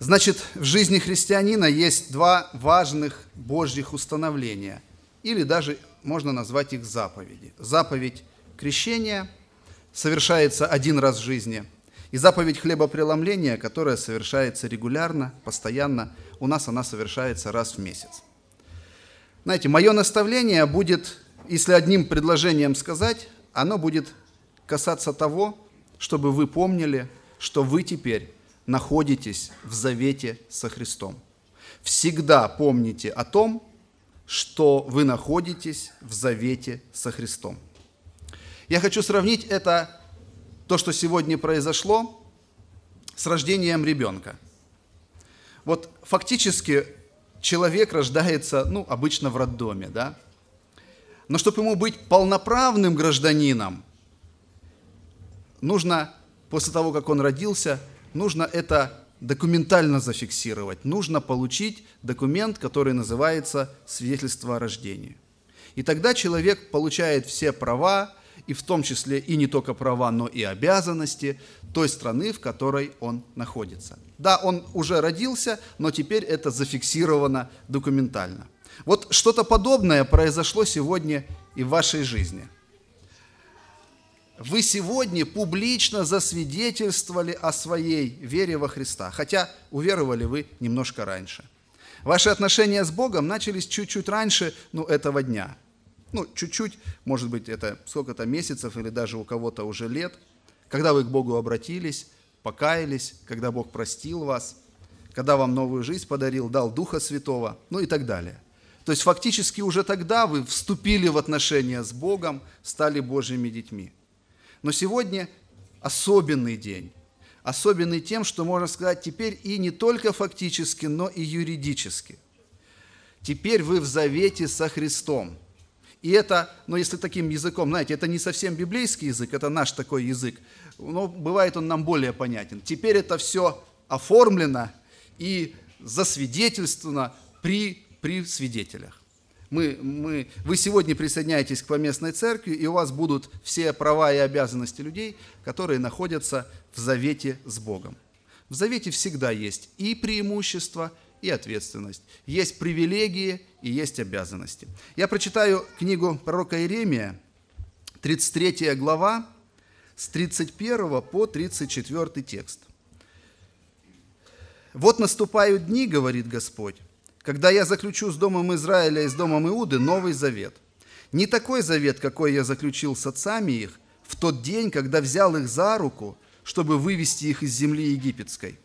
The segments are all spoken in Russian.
Значит, в жизни христианина есть два важных Божьих установления, или даже можно назвать их заповеди. Заповедь крещения совершается один раз в жизни, и заповедь хлебопреломления, которая совершается регулярно, постоянно, у нас она совершается раз в месяц. Знаете, мое наставление будет, если одним предложением сказать, оно будет касаться того, чтобы вы помнили, что вы теперь находитесь в завете со Христом. Всегда помните о том, что вы находитесь в завете со Христом. Я хочу сравнить это, то, что сегодня произошло, с рождением ребенка. Вот фактически человек рождается, ну, обычно в роддоме, да? Но чтобы ему быть полноправным гражданином, нужно после того, как он родился, нужно это документально зафиксировать. Нужно получить документ, который называется свидетельство о рождении. И тогда человек получает все права, и в том числе и не только права, но и обязанности той страны, в которой он находится. Да, он уже родился, но теперь это зафиксировано документально. Вот что-то подобное произошло сегодня и в вашей жизни – вы сегодня публично засвидетельствовали о своей вере во Христа, хотя уверовали вы немножко раньше. Ваши отношения с Богом начались чуть-чуть раньше ну, этого дня. Ну, чуть-чуть, может быть, это сколько-то месяцев или даже у кого-то уже лет, когда вы к Богу обратились, покаялись, когда Бог простил вас, когда вам новую жизнь подарил, дал Духа Святого, ну и так далее. То есть фактически уже тогда вы вступили в отношения с Богом, стали Божьими детьми – но сегодня особенный день. Особенный тем, что можно сказать теперь и не только фактически, но и юридически. Теперь вы в завете со Христом. И это, ну если таким языком, знаете, это не совсем библейский язык, это наш такой язык, но бывает он нам более понятен. Теперь это все оформлено и засвидетельствовано при, при свидетелях. Мы, мы, вы сегодня присоединяетесь к поместной церкви, и у вас будут все права и обязанности людей, которые находятся в завете с Богом. В завете всегда есть и преимущество, и ответственность. Есть привилегии и есть обязанности. Я прочитаю книгу пророка Иеремия, 33 глава, с 31 по 34 текст. «Вот наступают дни, — говорит Господь, когда я заключу с домом Израиля и с домом Иуды новый завет. Не такой завет, какой я заключил с отцами их в тот день, когда взял их за руку, чтобы вывести их из земли египетской.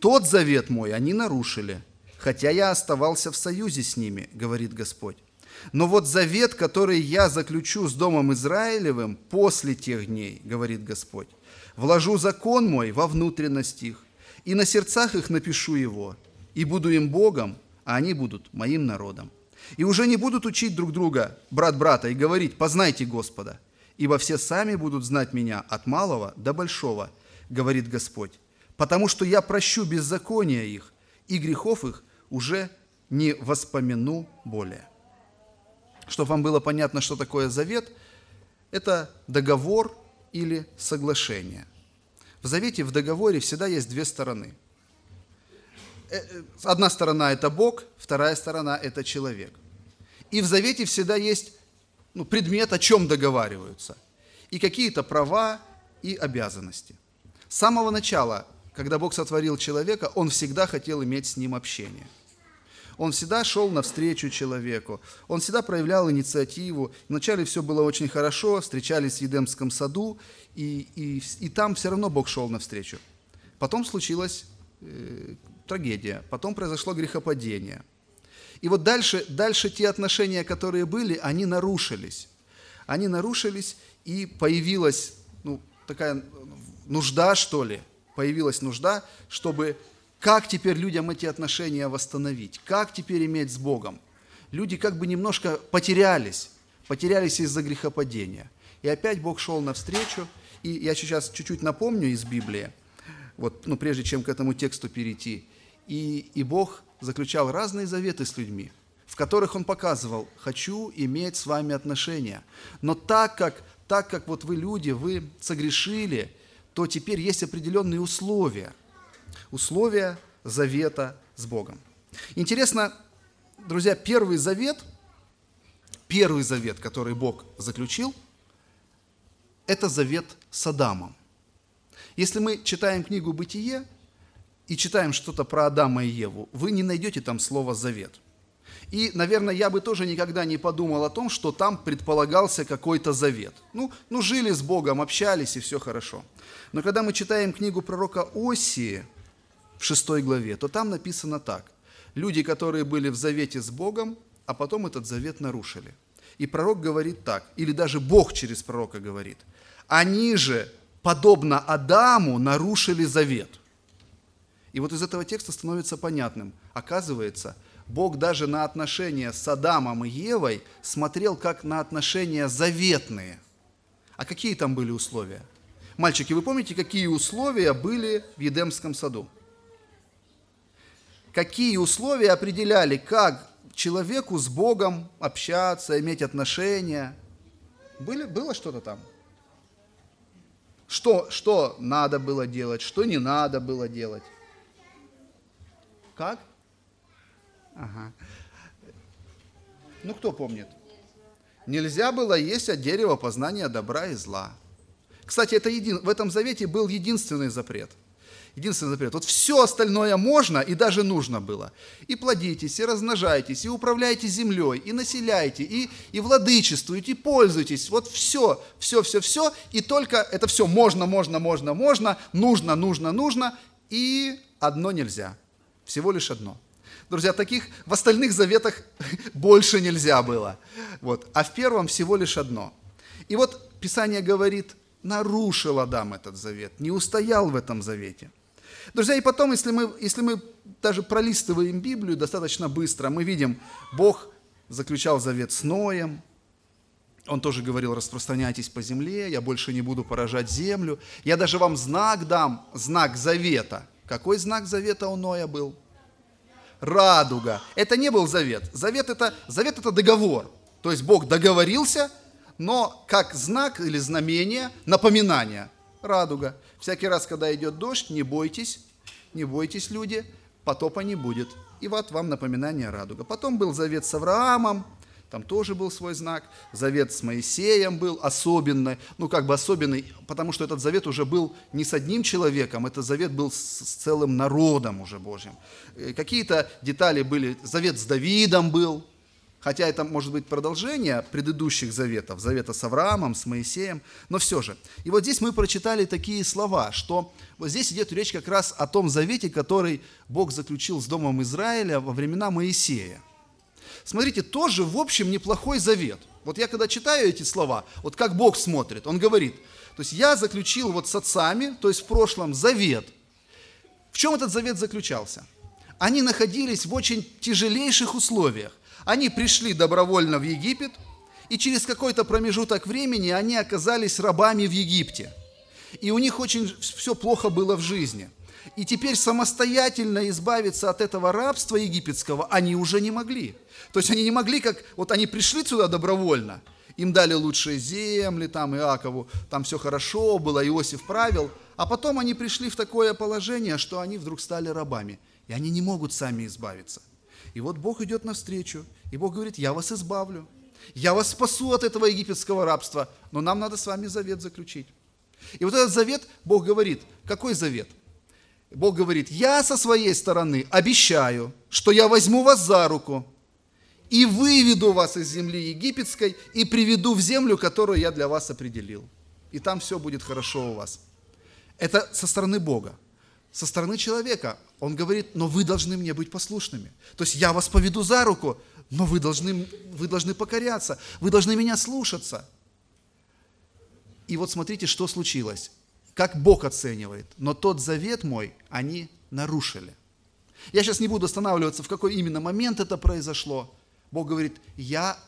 Тот завет мой они нарушили, хотя я оставался в союзе с ними, говорит Господь. Но вот завет, который я заключу с домом Израилевым после тех дней, говорит Господь, вложу закон мой во внутренность их, и на сердцах их напишу его, и буду им Богом, а они будут моим народом. И уже не будут учить друг друга, брат брата, и говорить, познайте Господа, ибо все сами будут знать меня от малого до большого, говорит Господь, потому что я прощу беззакония их, и грехов их уже не воспомяну более. Чтобы вам было понятно, что такое завет, это договор или соглашение. В завете, в договоре всегда есть две стороны – Э, э, одна сторона – это Бог, вторая сторона – это человек. И в завете всегда есть ну, предмет, о чем договариваются, и какие-то права и обязанности. С самого начала, когда Бог сотворил человека, он всегда хотел иметь с ним общение. Он всегда шел навстречу человеку, он всегда проявлял инициативу. Вначале все было очень хорошо, встречались в Едемском саду, и, и, и там все равно Бог шел навстречу. Потом случилось э, трагедия, потом произошло грехопадение. И вот дальше, дальше те отношения, которые были, они нарушились. Они нарушились, и появилась ну, такая нужда, что ли, появилась нужда, чтобы как теперь людям эти отношения восстановить, как теперь иметь с Богом. Люди как бы немножко потерялись, потерялись из-за грехопадения. И опять Бог шел навстречу, и я сейчас чуть-чуть напомню из Библии, вот, ну, прежде чем к этому тексту перейти, и, и Бог заключал разные заветы с людьми, в которых Он показывал, хочу иметь с вами отношения. Но так как, так как вот вы люди, вы согрешили, то теперь есть определенные условия. Условия завета с Богом. Интересно, друзья, первый завет, первый завет, который Бог заключил, это завет с Адамом. Если мы читаем книгу «Бытие», и читаем что-то про Адама и Еву, вы не найдете там слово «завет». И, наверное, я бы тоже никогда не подумал о том, что там предполагался какой-то завет. Ну, ну, жили с Богом, общались, и все хорошо. Но когда мы читаем книгу пророка Осии в шестой главе, то там написано так. Люди, которые были в завете с Богом, а потом этот завет нарушили. И пророк говорит так, или даже Бог через пророка говорит. Они же, подобно Адаму, нарушили завет – и вот из этого текста становится понятным. Оказывается, Бог даже на отношения с Адамом и Евой смотрел как на отношения заветные. А какие там были условия? Мальчики, вы помните, какие условия были в Едемском саду? Какие условия определяли, как человеку с Богом общаться, иметь отношения? Были, было что-то там? Что, что надо было делать, что не надо было делать? Как? Ага. Ну, кто помнит? Нельзя было есть от дерева познания добра и зла. Кстати, это един... в этом завете был единственный запрет. Единственный запрет. Вот все остальное можно и даже нужно было. И плодитесь, и размножайтесь, и управляйте землей, и населяйте, и, и владычествуйте, и пользуйтесь. Вот все, все, все, все. И только это все можно, можно, можно, можно, нужно, нужно, нужно, и одно нельзя – всего лишь одно. Друзья, таких в остальных заветах больше нельзя было. Вот. А в первом всего лишь одно. И вот Писание говорит, нарушил Адам этот завет, не устоял в этом завете. Друзья, и потом, если мы, если мы даже пролистываем Библию достаточно быстро, мы видим, Бог заключал завет с Ноем, он тоже говорил, распространяйтесь по земле, я больше не буду поражать землю, я даже вам знак дам, знак завета – какой знак завета у Ноя был? Радуга. Это не был завет. Завет это, завет это договор. То есть Бог договорился, но как знак или знамение, напоминание. Радуга. Всякий раз, когда идет дождь, не бойтесь, не бойтесь, люди, потопа не будет. И вот вам напоминание радуга. Потом был завет с Авраамом, там тоже был свой знак. Завет с Моисеем был особенный. Ну, как бы особенный, потому что этот завет уже был не с одним человеком, этот завет был с, с целым народом уже Божьим. Э, какие-то детали были. Завет с Давидом был. Хотя это может быть продолжение предыдущих заветов, завета с Авраамом, с Моисеем, но все же. И вот здесь мы прочитали такие слова, что вот здесь идет речь как раз о том завете, который Бог заключил с Домом Израиля во времена Моисея. Смотрите, тоже, в общем, неплохой завет. Вот я когда читаю эти слова, вот как Бог смотрит, Он говорит, то есть я заключил вот с отцами, то есть в прошлом, завет. В чем этот завет заключался? Они находились в очень тяжелейших условиях. Они пришли добровольно в Египет, и через какой-то промежуток времени они оказались рабами в Египте. И у них очень все плохо было в жизни – и теперь самостоятельно избавиться от этого рабства египетского они уже не могли. То есть они не могли, как вот они пришли сюда добровольно, им дали лучшие земли, там Иакову, там все хорошо было, Иосиф правил, а потом они пришли в такое положение, что они вдруг стали рабами, и они не могут сами избавиться. И вот Бог идет навстречу, и Бог говорит, я вас избавлю, я вас спасу от этого египетского рабства, но нам надо с вами завет заключить. И вот этот завет, Бог говорит, какой завет – Бог говорит, я со своей стороны обещаю, что я возьму вас за руку и выведу вас из земли египетской и приведу в землю, которую я для вас определил. И там все будет хорошо у вас. Это со стороны Бога. Со стороны человека он говорит, но вы должны мне быть послушными. То есть я вас поведу за руку, но вы должны, вы должны покоряться, вы должны меня слушаться. И вот смотрите, что случилось как Бог оценивает, но тот завет мой они нарушили. Я сейчас не буду останавливаться, в какой именно момент это произошло. Бог говорит, я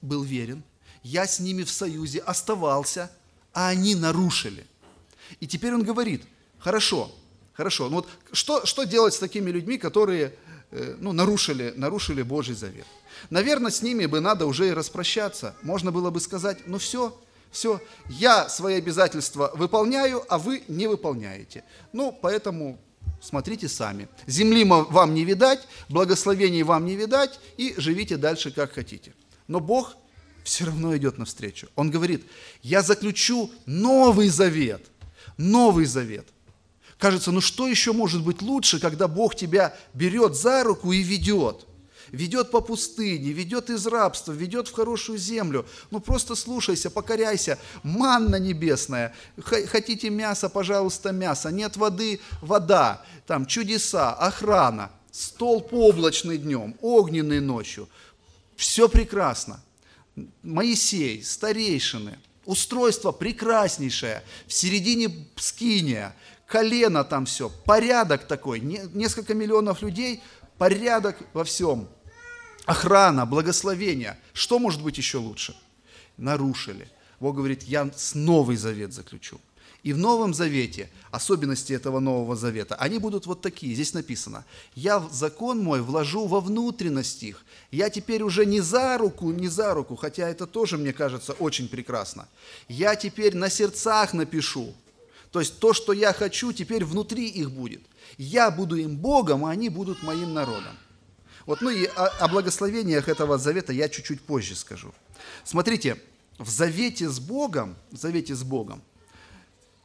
был верен, я с ними в союзе оставался, а они нарушили. И теперь он говорит, хорошо, хорошо, ну вот что, что делать с такими людьми, которые э, ну, нарушили, нарушили Божий завет? Наверное, с ними бы надо уже и распрощаться. Можно было бы сказать, ну все, все, я свои обязательства выполняю, а вы не выполняете. Ну, поэтому смотрите сами. Земли вам не видать, благословений вам не видать, и живите дальше, как хотите. Но Бог все равно идет навстречу. Он говорит, я заключу новый завет, новый завет. Кажется, ну что еще может быть лучше, когда Бог тебя берет за руку и ведет – ведет по пустыне, ведет из рабства, ведет в хорошую землю. Ну просто слушайся, покоряйся. Манна небесная. Хотите мясо, пожалуйста, мясо. Нет воды, вода. Там чудеса, охрана, стол облачный днем, огненный ночью. Все прекрасно. Моисей, старейшины, устройство прекраснейшее, в середине скиния, колено там все, порядок такой, несколько миллионов людей, порядок во всем – охрана, благословение. Что может быть еще лучше? Нарушили. Бог говорит, я новый завет заключу. И в Новом Завете, особенности этого Нового Завета, они будут вот такие. Здесь написано, я закон мой вложу во внутренность их. Я теперь уже не за руку, не за руку, хотя это тоже, мне кажется, очень прекрасно. Я теперь на сердцах напишу. То есть то, что я хочу, теперь внутри их будет. Я буду им Богом, а они будут моим народом. Вот, ну и о, о благословениях этого завета я чуть-чуть позже скажу. Смотрите, в завете с Богом, в завете с Богом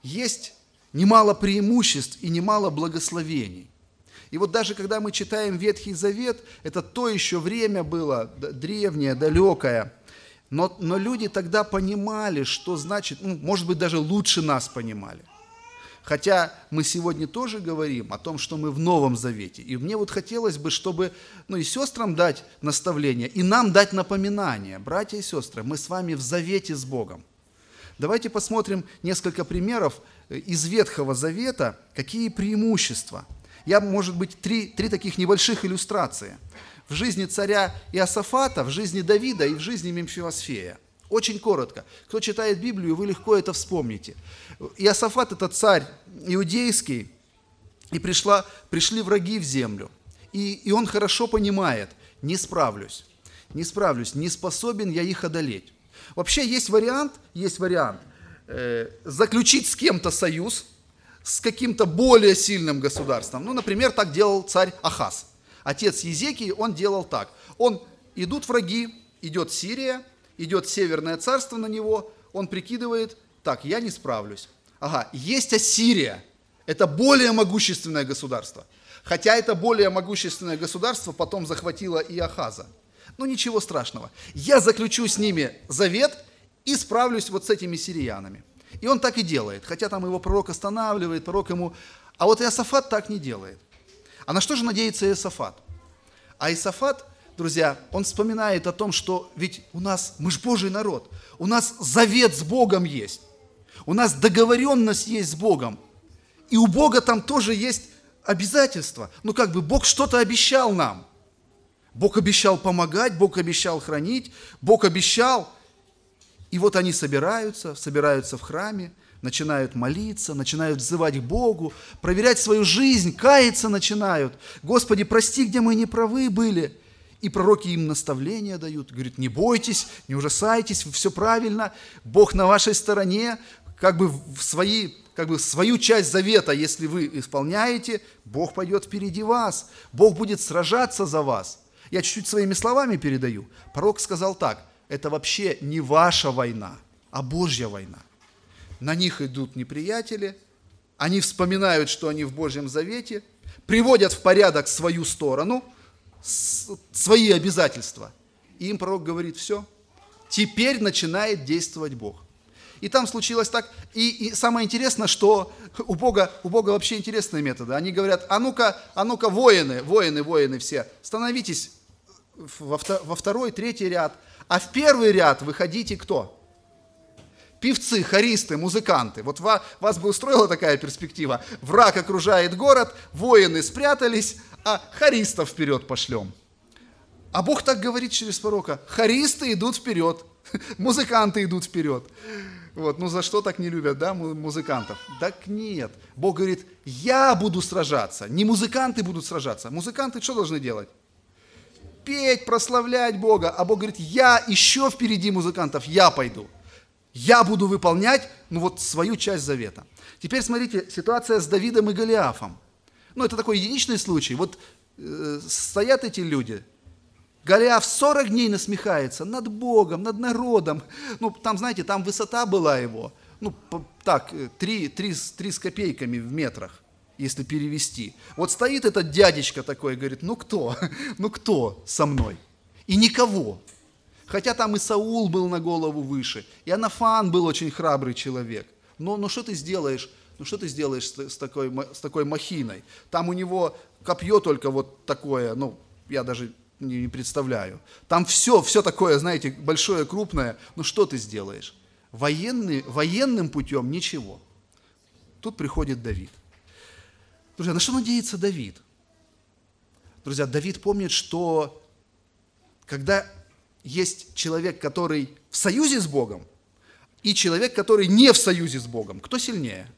есть немало преимуществ и немало благословений. И вот даже когда мы читаем Ветхий Завет, это то еще время было, древнее, далекое. Но, но люди тогда понимали, что значит, ну, может быть, даже лучше нас понимали. Хотя мы сегодня тоже говорим о том, что мы в Новом Завете. И мне вот хотелось бы, чтобы ну, и сестрам дать наставление, и нам дать напоминание. Братья и сестры, мы с вами в завете с Богом. Давайте посмотрим несколько примеров э, из Ветхого Завета, какие преимущества. Я, может быть, три, три таких небольших иллюстрации. В жизни царя Иосафата, в жизни Давида и в жизни Мемфиосфея. Очень коротко. Кто читает Библию, вы легко это вспомните. Иосафат – это царь иудейский, и пришла, пришли враги в землю. И, и он хорошо понимает, не справлюсь, не справлюсь, не способен я их одолеть. Вообще есть вариант, есть вариант э, заключить с кем-то союз, с каким-то более сильным государством. Ну, например, так делал царь Ахаз. Отец Езекии, он делал так. Он, идут враги, идет Сирия, идет Северное царство на него, он прикидывает, так, я не справлюсь. Ага, есть Ассирия, это более могущественное государство. Хотя это более могущественное государство потом захватило и Ахаза. Но ничего страшного. Я заключу с ними завет и справлюсь вот с этими сириянами. И он так и делает. Хотя там его пророк останавливает, пророк ему... А вот Иосафат так не делает. А на что же надеется Иосафат? А Иосафат – друзья, он вспоминает о том, что ведь у нас, мы же Божий народ, у нас завет с Богом есть, у нас договоренность есть с Богом, и у Бога там тоже есть обязательства. Ну как бы Бог что-то обещал нам. Бог обещал помогать, Бог обещал хранить, Бог обещал. И вот они собираются, собираются в храме, начинают молиться, начинают взывать к Богу, проверять свою жизнь, каяться начинают. Господи, прости, где мы неправы были – и пророки им наставления дают. Говорит, не бойтесь, не ужасайтесь, все правильно, Бог на вашей стороне, как бы в свои как бы свою часть завета, если вы исполняете, Бог пойдет впереди вас. Бог будет сражаться за вас. Я чуть-чуть своими словами передаю. Пророк сказал так, это вообще не ваша война, а Божья война. На них идут неприятели, они вспоминают, что они в Божьем завете, приводят в порядок свою сторону – свои обязательства. И им пророк говорит, все, теперь начинает действовать Бог. И там случилось так. И, и самое интересное, что у Бога, у Бога вообще интересные методы. Они говорят, а ну-ка, а ну-ка, воины, воины, воины все, становитесь во, во второй, третий ряд. А в первый ряд выходите кто? певцы, хористы, музыканты. Вот вас, вас бы устроила такая перспектива. Враг окружает город, воины спрятались, а харистов вперед пошлем. А Бог так говорит через пророка. Харисты идут вперед, музыканты идут вперед. Вот, ну за что так не любят, да, музыкантов? Так нет. Бог говорит, я буду сражаться, не музыканты будут сражаться. Музыканты что должны делать? Петь, прославлять Бога. А Бог говорит, я еще впереди музыкантов, я пойду. Я буду выполнять, ну вот, свою часть завета. Теперь смотрите, ситуация с Давидом и Голиафом. Ну, это такой единичный случай. Вот э, стоят эти люди, Голиаф 40 дней насмехается над Богом, над народом. Ну, там, знаете, там высота была его. Ну, так, 3, 3, 3 с копейками в метрах, если перевести. Вот стоит этот дядечка такой и говорит, ну кто, ну кто со мной? И никого. Хотя там и Саул был на голову выше, и Анафан был очень храбрый человек. Но, но что ты сделаешь? ну что ты сделаешь с, с, такой, с такой махиной? Там у него копье только вот такое, ну, я даже не, не представляю. Там все, все такое, знаете, большое, крупное, ну что ты сделаешь? Военный, военным путем ничего. Тут приходит Давид. Друзья, на что надеется Давид? Друзья, Давид помнит, что когда есть человек, который в союзе с Богом, и человек, который не в союзе с Богом, кто сильнее –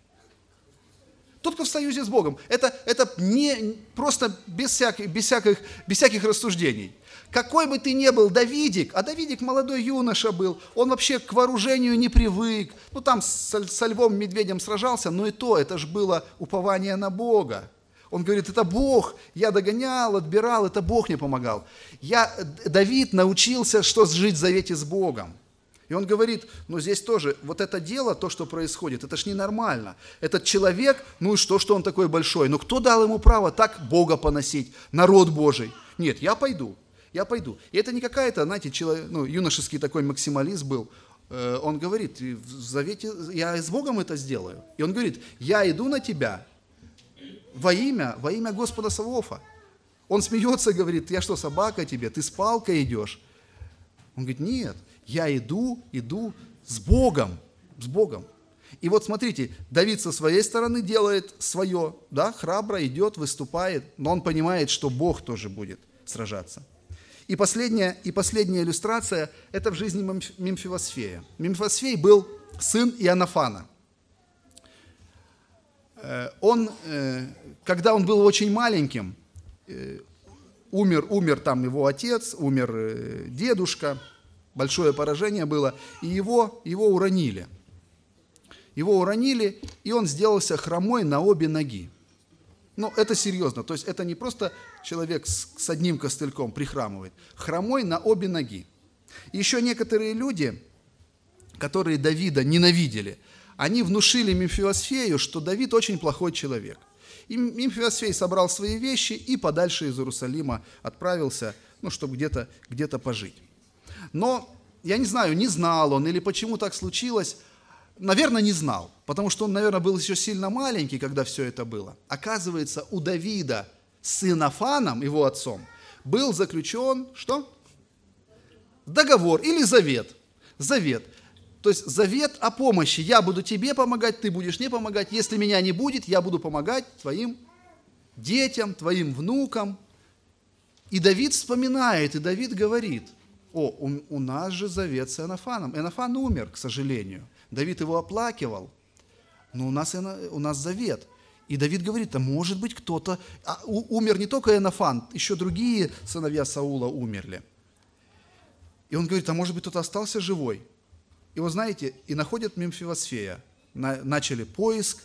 тот, кто в союзе с Богом. Это, это не, просто без, всяких, без, всяких, без всяких рассуждений. Какой бы ты ни был Давидик, а Давидик молодой юноша был, он вообще к вооружению не привык. Ну там со, со львом медведем сражался, но и то, это же было упование на Бога. Он говорит, это Бог, я догонял, отбирал, это Бог мне помогал. Я, Давид научился, что жить в завете с Богом. И он говорит, ну здесь тоже, вот это дело, то, что происходит, это ж ненормально. Этот человек, ну и что, что он такой большой? Но ну, кто дал ему право так Бога поносить, народ Божий? Нет, я пойду, я пойду. И это не какая-то, знаете, человек, ну, юношеский такой максималист был. Э, он говорит, в завете я с Богом это сделаю. И он говорит, я иду на тебя во имя, во имя Господа Савофа. Он смеется, говорит, я что, собака тебе, ты с палкой идешь? Он говорит, нет, я иду, иду с Богом, с Богом. И вот смотрите, Давид со своей стороны делает свое, да, храбро идет, выступает, но он понимает, что Бог тоже будет сражаться. И последняя, и последняя иллюстрация – это в жизни Мемфивосфея. Мемфивосфей был сын Иоаннафана. Э, он, э, когда он был очень маленьким, э, умер, умер там его отец, умер дедушка – большое поражение было, и его, его уронили. Его уронили, и он сделался хромой на обе ноги. Ну, это серьезно. То есть это не просто человек с, с одним костыльком прихрамывает. Хромой на обе ноги. Еще некоторые люди, которые Давида ненавидели, они внушили Мемфиосфею, что Давид очень плохой человек. И Мемфиосфей собрал свои вещи и подальше из Иерусалима отправился, ну, чтобы где-то где пожить. Но я не знаю, не знал он или почему так случилось. Наверное, не знал, потому что он, наверное, был еще сильно маленький, когда все это было. Оказывается, у Давида с Инофаном, его отцом, был заключен что? Договор или завет. Завет. То есть завет о помощи. Я буду тебе помогать, ты будешь мне помогать. Если меня не будет, я буду помогать твоим детям, твоим внукам. И Давид вспоминает, и Давид говорит – о, у, у нас же завет с Энофаном. Энофан умер, к сожалению. Давид его оплакивал. Но у нас, у нас завет. И Давид говорит, а может быть кто-то... А, у, умер не только Энофан, еще другие сыновья Саула умерли. И он говорит, а может быть кто-то остался живой. И вы знаете, и находят Мемфивосфея. На, начали поиск,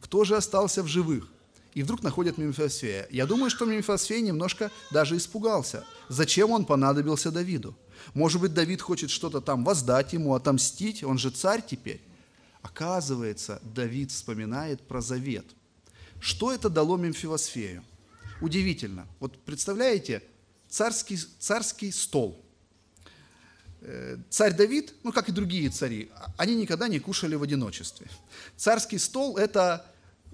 кто же остался в живых и вдруг находят Мимифосфея. Я думаю, что Мимифосфей немножко даже испугался. Зачем он понадобился Давиду? Может быть, Давид хочет что-то там воздать ему, отомстить, он же царь теперь. Оказывается, Давид вспоминает про завет. Что это дало Мимфивосфею? Удивительно. Вот представляете, царский, царский стол. Э, царь Давид, ну как и другие цари, они никогда не кушали в одиночестве. Царский стол – это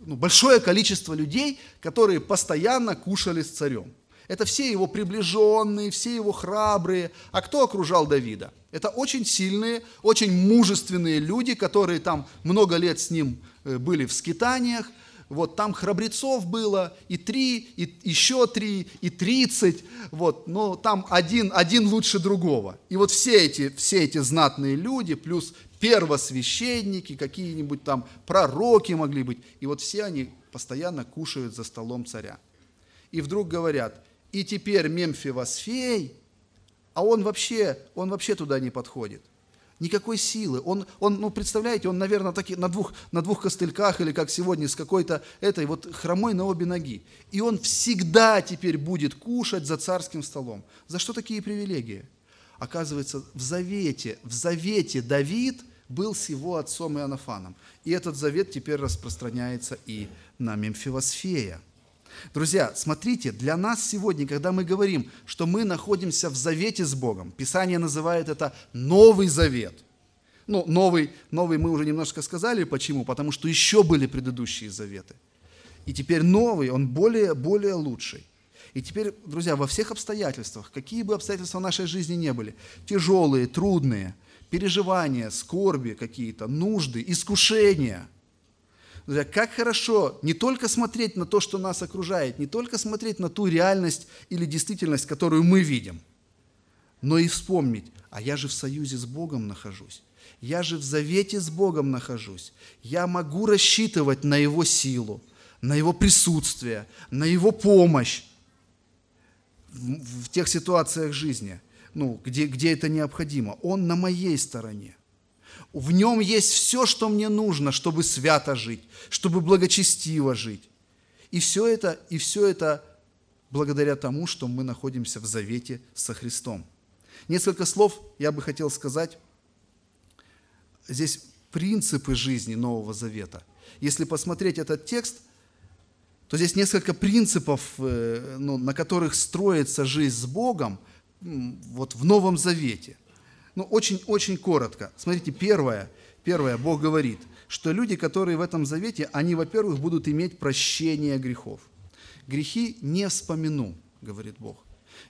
ну, большое количество людей, которые постоянно кушали с царем. Это все его приближенные, все его храбрые. А кто окружал Давида? Это очень сильные, очень мужественные люди, которые там много лет с ним э, были в скитаниях, вот там храбрецов было и три, и еще три, и тридцать. Вот, но там один, один лучше другого. И вот все эти, все эти знатные люди, плюс первосвященники, какие-нибудь там пророки могли быть. И вот все они постоянно кушают за столом царя. И вдруг говорят, и теперь Мемфивосфей, а он вообще, он вообще туда не подходит никакой силы. Он, он ну, представляете, он, наверное, таки на, двух, на двух костыльках или как сегодня с какой-то этой вот хромой на обе ноги. И он всегда теперь будет кушать за царским столом. За что такие привилегии? Оказывается, в завете, в завете Давид был с его отцом Иоаннафаном. И этот завет теперь распространяется и на Мемфивосфея. Друзья, смотрите, для нас сегодня, когда мы говорим, что мы находимся в завете с Богом, Писание называет это Новый Завет. Ну, новый, новый мы уже немножко сказали, почему? Потому что еще были предыдущие заветы. И теперь новый, он более, более лучший. И теперь, друзья, во всех обстоятельствах, какие бы обстоятельства в нашей жизни не были, тяжелые, трудные, переживания, скорби какие-то, нужды, искушения – Друзья, как хорошо не только смотреть на то, что нас окружает, не только смотреть на ту реальность или действительность, которую мы видим, но и вспомнить, а я же в союзе с Богом нахожусь, я же в завете с Богом нахожусь, я могу рассчитывать на Его силу, на Его присутствие, на Его помощь в, в тех ситуациях жизни, ну, где, где это необходимо. Он на моей стороне. В нем есть все, что мне нужно, чтобы свято жить, чтобы благочестиво жить. И все это, и все это благодаря тому, что мы находимся в завете со Христом. Несколько слов я бы хотел сказать. Здесь принципы жизни Нового Завета. Если посмотреть этот текст, то здесь несколько принципов, э, ну, на которых строится жизнь с Богом вот в Новом Завете. Ну, очень-очень коротко. Смотрите, первое, первое, Бог говорит, что люди, которые в этом завете, они, во-первых, будут иметь прощение грехов. Грехи не вспомину, говорит Бог.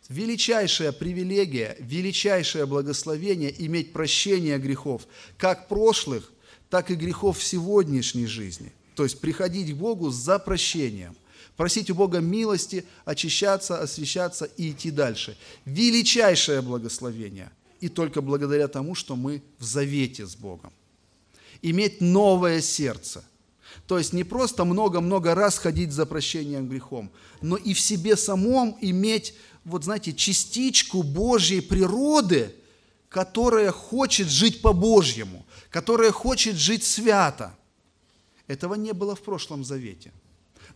Величайшая привилегия, величайшее благословение иметь прощение грехов, как прошлых, так и грехов сегодняшней жизни. То есть приходить к Богу за прощением просить у Бога милости, очищаться, освещаться и идти дальше. Величайшее благословение – и только благодаря тому, что мы в завете с Богом. Иметь новое сердце. То есть не просто много-много раз ходить за прощением грехом, но и в себе самом иметь, вот знаете, частичку Божьей природы, которая хочет жить по-божьему, которая хочет жить свято. Этого не было в прошлом завете.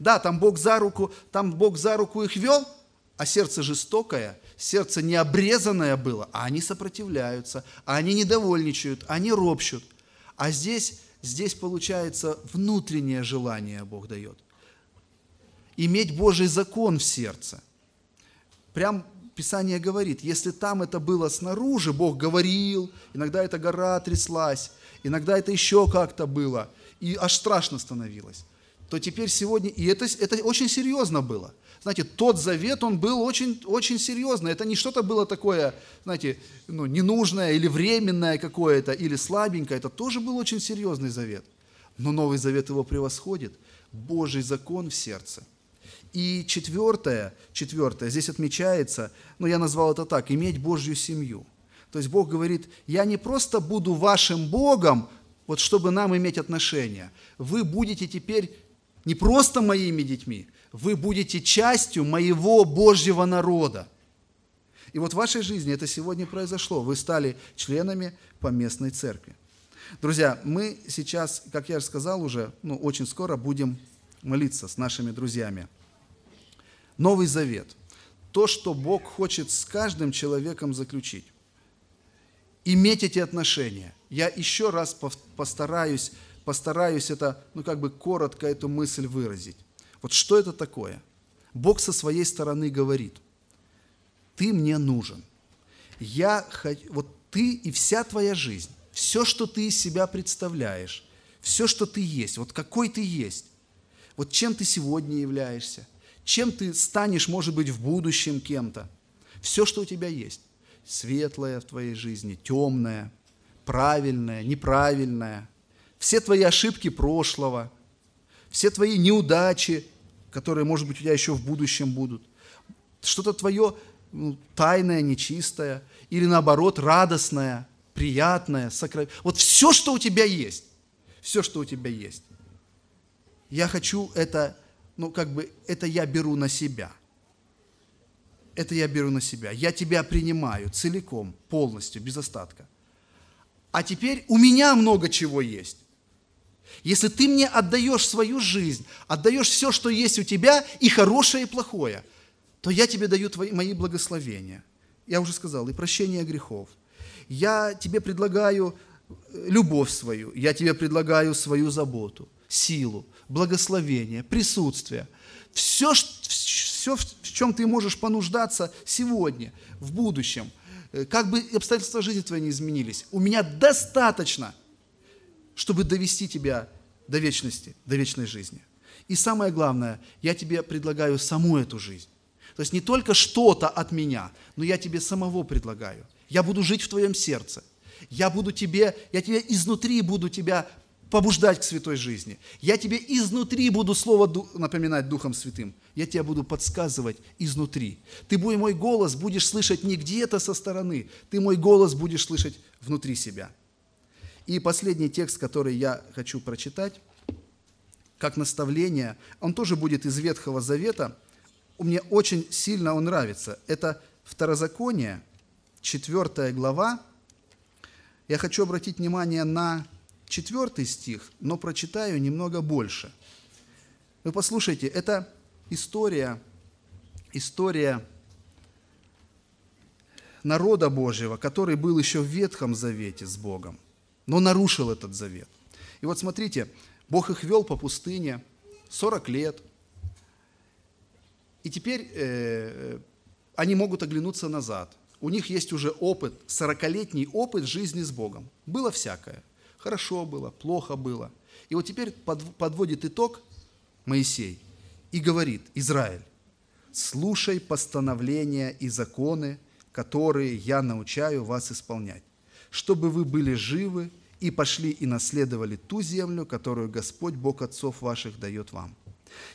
Да, там Бог за руку, там Бог за руку их вел – а сердце жестокое, сердце необрезанное было, а они сопротивляются, а они недовольничают, а они ропщут. А здесь, здесь получается внутреннее желание Бог дает. Иметь Божий закон в сердце. Прям Писание говорит, если там это было снаружи, Бог говорил, иногда эта гора тряслась, иногда это еще как-то было, и аж страшно становилось то теперь сегодня, и это, это очень серьезно было. Знаете, тот завет, он был очень, очень серьезно. Это не что-то было такое, знаете, ну, ненужное или временное какое-то, или слабенькое. Это тоже был очень серьезный завет. Но Новый Завет его превосходит. Божий закон в сердце. И четвертое, четвертое, здесь отмечается, ну, я назвал это так, иметь Божью семью. То есть Бог говорит, я не просто буду вашим Богом, вот чтобы нам иметь отношения. Вы будете теперь не просто моими детьми, вы будете частью моего Божьего народа. И вот в вашей жизни это сегодня произошло. Вы стали членами поместной церкви. Друзья, мы сейчас, как я же сказал уже, ну, очень скоро будем молиться с нашими друзьями. Новый Завет. То, что Бог хочет с каждым человеком заключить. Иметь эти отношения. Я еще раз постараюсь постараюсь это, ну как бы коротко эту мысль выразить. Вот что это такое? Бог со своей стороны говорит, ты мне нужен. Я, вот ты и вся твоя жизнь, все, что ты из себя представляешь, все, что ты есть, вот какой ты есть, вот чем ты сегодня являешься, чем ты станешь, может быть, в будущем кем-то, все, что у тебя есть, светлое в твоей жизни, темное, правильное, неправильное – все твои ошибки прошлого, все твои неудачи, которые, может быть, у тебя еще в будущем будут, что-то твое ну, тайное, нечистое, или наоборот, радостное, приятное, сокровенное. Вот все, что у тебя есть, все, что у тебя есть. Я хочу это, ну, как бы, это я беру на себя. Это я беру на себя. Я тебя принимаю целиком, полностью, без остатка. А теперь у меня много чего есть. Если ты мне отдаешь свою жизнь, отдаешь все, что есть у тебя, и хорошее, и плохое, то я тебе даю твои, мои благословения. Я уже сказал, и прощение грехов. Я тебе предлагаю э, любовь свою, я тебе предлагаю свою заботу, силу, благословение, присутствие. Все, все в чем ты можешь понуждаться сегодня, в будущем, э, как бы обстоятельства жизни твоей не изменились, у меня достаточно – чтобы довести тебя до вечности, до вечной жизни. И самое главное, я тебе предлагаю саму эту жизнь. То есть не только что-то от меня, но я тебе самого предлагаю. Я буду жить в твоем сердце. Я буду тебе, я тебе изнутри буду тебя побуждать к святой жизни. Я тебе изнутри буду слово напоминать Духом Святым. Я тебя буду подсказывать изнутри. Ты будешь мой голос будешь слышать не где-то со стороны, ты мой голос будешь слышать внутри себя. И последний текст, который я хочу прочитать, как наставление, он тоже будет из Ветхого Завета. Мне очень сильно он нравится. Это Второзаконие, 4 глава. Я хочу обратить внимание на 4 стих, но прочитаю немного больше. Вы послушайте, это история, история народа Божьего, который был еще в Ветхом Завете с Богом но нарушил этот завет. И вот смотрите, Бог их вел по пустыне 40 лет. И теперь э, они могут оглянуться назад. У них есть уже опыт, 40-летний опыт жизни с Богом. Было всякое. Хорошо было, плохо было. И вот теперь подводит итог Моисей и говорит, Израиль, слушай постановления и законы, которые я научаю вас исполнять чтобы вы были живы и пошли и наследовали ту землю, которую Господь, Бог отцов ваших, дает вам.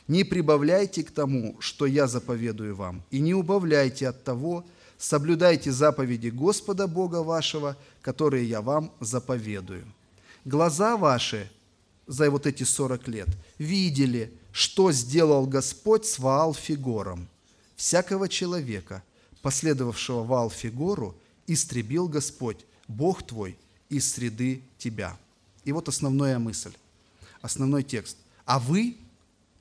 Не прибавляйте к тому, что я заповедую вам, и не убавляйте от того, соблюдайте заповеди Господа Бога вашего, которые я вам заповедую. Глаза ваши за вот эти 40 лет видели, что сделал Господь с Ваалфигором. Всякого человека, последовавшего Ваалфигору, истребил Господь Бог твой из среды тебя. И вот основная мысль, основной текст. А вы,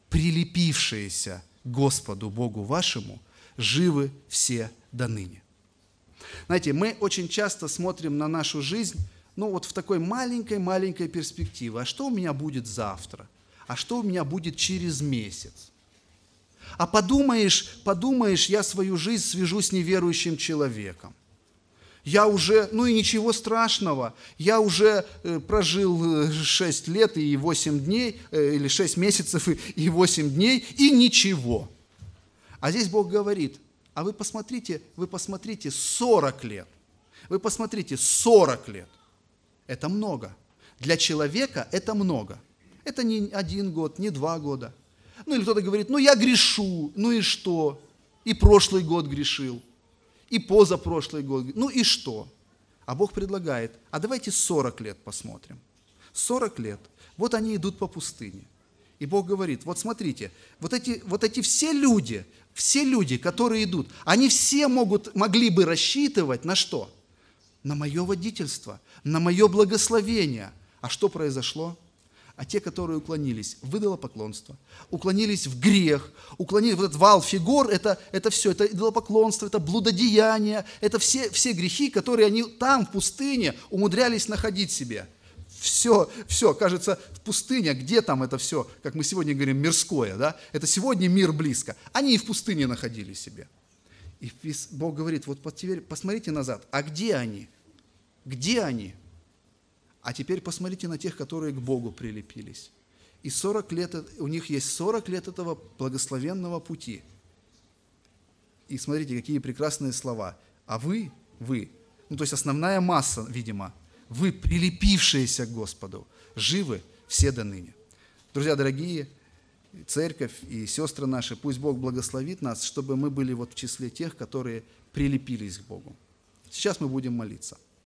прилепившиеся Господу Богу вашему, живы все до ныне. Знаете, мы очень часто смотрим на нашу жизнь, ну вот в такой маленькой-маленькой перспективе. А что у меня будет завтра? А что у меня будет через месяц? А подумаешь, подумаешь, я свою жизнь свяжу с неверующим человеком. Я уже, ну и ничего страшного, я уже э, прожил 6 э, лет и 8 дней, э, или 6 месяцев и 8 дней, и ничего. А здесь Бог говорит, а вы посмотрите, вы посмотрите 40 лет. Вы посмотрите, 40 лет. Это много. Для человека это много. Это не один год, не два года. Ну или кто-то говорит, ну я грешу, ну и что? И прошлый год грешил и позапрошлый год. Ну и что? А Бог предлагает, а давайте 40 лет посмотрим. 40 лет. Вот они идут по пустыне. И Бог говорит, вот смотрите, вот эти, вот эти все люди, все люди, которые идут, они все могут, могли бы рассчитывать на что? На мое водительство, на мое благословение. А что произошло? а те, которые уклонились, выдало поклонство, уклонились в грех, уклонились, вот этот вал фигур, это, это все, это идолопоклонство, это блудодеяние, это все, все грехи, которые они там, в пустыне, умудрялись находить себе. Все, все, кажется, в пустыне, где там это все, как мы сегодня говорим, мирское, да? Это сегодня мир близко. Они и в пустыне находили себе. И Бог говорит, вот теперь посмотрите назад, а где они? Где они? А теперь посмотрите на тех, которые к Богу прилепились. И 40 лет, у них есть 40 лет этого благословенного пути. И смотрите, какие прекрасные слова. А вы, вы, ну то есть основная масса, видимо, вы, прилепившиеся к Господу, живы все до ныне. Друзья дорогие, церковь и сестры наши, пусть Бог благословит нас, чтобы мы были вот в числе тех, которые прилепились к Богу. Сейчас мы будем молиться.